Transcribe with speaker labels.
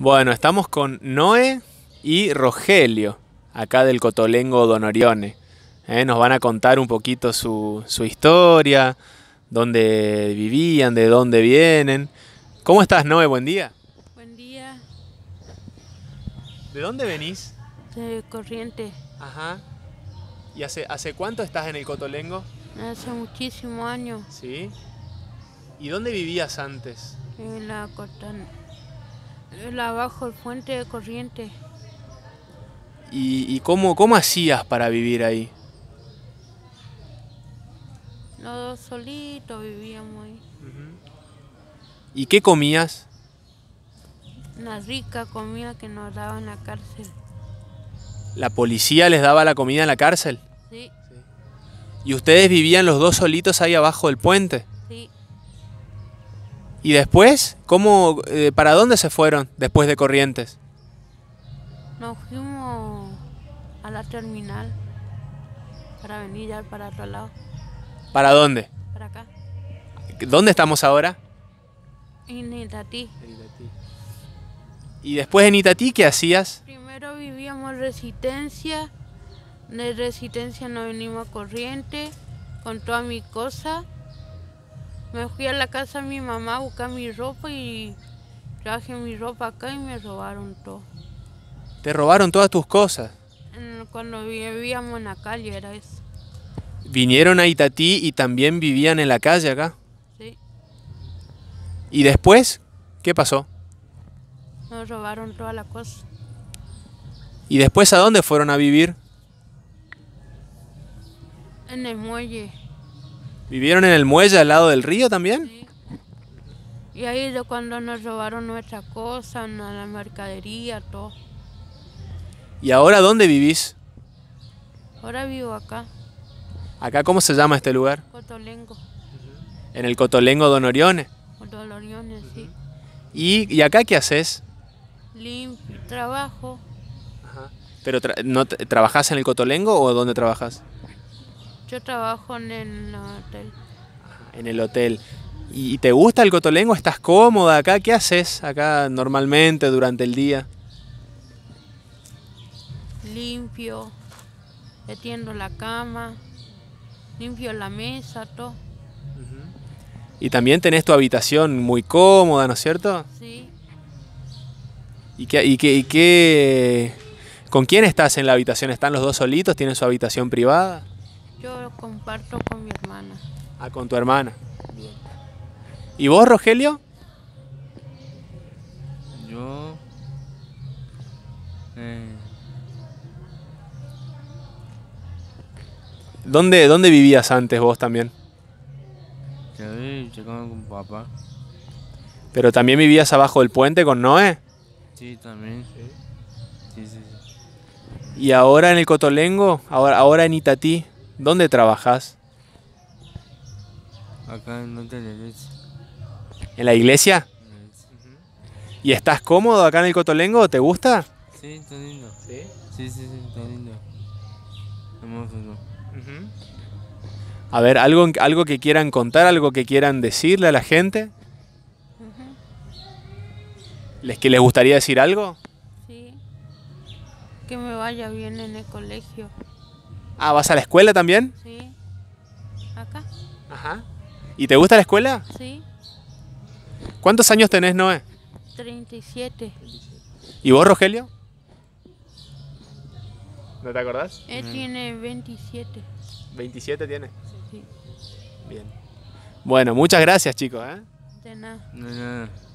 Speaker 1: Bueno, estamos con Noé y Rogelio, acá del Cotolengo Don Orione. Eh, nos van a contar un poquito su, su, historia, dónde vivían, de dónde vienen. ¿Cómo estás, Noé? Buen día. Buen día. ¿De dónde venís?
Speaker 2: De Corriente.
Speaker 1: Ajá. ¿Y hace, hace cuánto estás en el Cotolengo?
Speaker 2: Hace muchísimo años.
Speaker 1: ¿Sí? ¿Y dónde vivías antes?
Speaker 2: En la cortana. Abajo abajo el puente de corriente.
Speaker 1: ¿Y, cómo, cómo hacías para vivir ahí?
Speaker 2: Los dos solitos vivíamos ahí.
Speaker 1: ¿Y qué comías?
Speaker 2: Una rica comida que nos daban la cárcel.
Speaker 1: ¿La policía les daba la comida en la cárcel? Sí. ¿Y ustedes vivían los dos solitos ahí abajo del puente? ¿Y después? ¿Cómo, eh, ¿Para dónde se fueron después de Corrientes?
Speaker 2: Nos fuimos a la terminal para venir ya para otro lado.
Speaker 1: ¿Para dónde? Para acá. ¿Dónde estamos ahora?
Speaker 2: En Itatí.
Speaker 1: ¿Y después en Itatí qué hacías?
Speaker 2: Primero vivíamos Resistencia. De Resistencia no venimos a Corriente con toda mi cosa. Me fui a la casa de mi mamá a buscar mi ropa y traje mi ropa acá y me robaron todo.
Speaker 1: ¿Te robaron todas tus cosas?
Speaker 2: Cuando vivíamos en la calle era eso.
Speaker 1: ¿Vinieron a Itatí y también vivían en la calle acá? Sí. ¿Y después qué pasó?
Speaker 2: Nos robaron toda la cosa.
Speaker 1: ¿Y después a dónde fueron a vivir?
Speaker 2: En el muelle.
Speaker 1: ¿Vivieron en el muelle al lado del río también? Sí.
Speaker 2: Y ahí es cuando nos robaron nuestras cosas, la mercadería, todo.
Speaker 1: ¿Y ahora dónde vivís?
Speaker 2: Ahora vivo acá.
Speaker 1: ¿Acá cómo se llama este lugar?
Speaker 2: Cotolengo.
Speaker 1: ¿En el Cotolengo Don Orione? Don Orione, sí. ¿Y, acá qué haces?
Speaker 2: Limpio, trabajo.
Speaker 1: ¿Pero no, trabajas en el Cotolengo o dónde trabajas?
Speaker 2: Yo trabajo en el hotel.
Speaker 1: En el hotel. ¿Y te gusta el cotolengo? ¿Estás cómoda acá? ¿Qué haces acá normalmente durante el día?
Speaker 2: Limpio, Metiendo la cama, limpio la mesa, todo.
Speaker 1: Y también tenés tu habitación muy cómoda, ¿no es cierto? Sí. ¿Y qué, y y qué, con quién estás en la habitación? ¿Están los dos solitos? ¿Tienen su habitación privada?
Speaker 2: Yo lo comparto con mi hermana.
Speaker 1: Ah, con tu hermana. Bien. ¿Y vos, Rogelio? Yo... Eh... ¿Dónde, vivías antes vos también?
Speaker 2: Yo con papá.
Speaker 1: ¿Pero también vivías abajo del puente con Noé?
Speaker 2: Sí, también. Sí. Sí,
Speaker 1: sí, ¿Y ahora en el Cotolengo? ¿Ahora, ahora en Itatí? ¿Dónde trabajas? Acá en la Iglesia. ¿En la iglesia? ¿Y estás cómodo acá en el Cotolengo? ¿Te gusta? Sí, está lindo. ¿Sí? Sí, sí, está lindo. Hermoso. A ver, ¿algo, ¿algo que quieran contar, algo que quieran decirle a la gente? ¿Les, que ¿Les gustaría decir algo?
Speaker 2: Sí. Que me vaya bien en el colegio.
Speaker 1: Ah, ¿vas a la escuela también?
Speaker 2: Sí. Acá. Ajá.
Speaker 1: ¿Y te gusta la escuela? Sí. ¿Cuántos años tenés, Noé?
Speaker 2: 37.
Speaker 1: ¿Y vos, Rogelio? ¿No te acordás?
Speaker 2: Él mm. tiene 27.
Speaker 1: ¿27 tiene? Sí. Bien. Bueno, muchas gracias, chicos. ¿eh? De nada. De nada.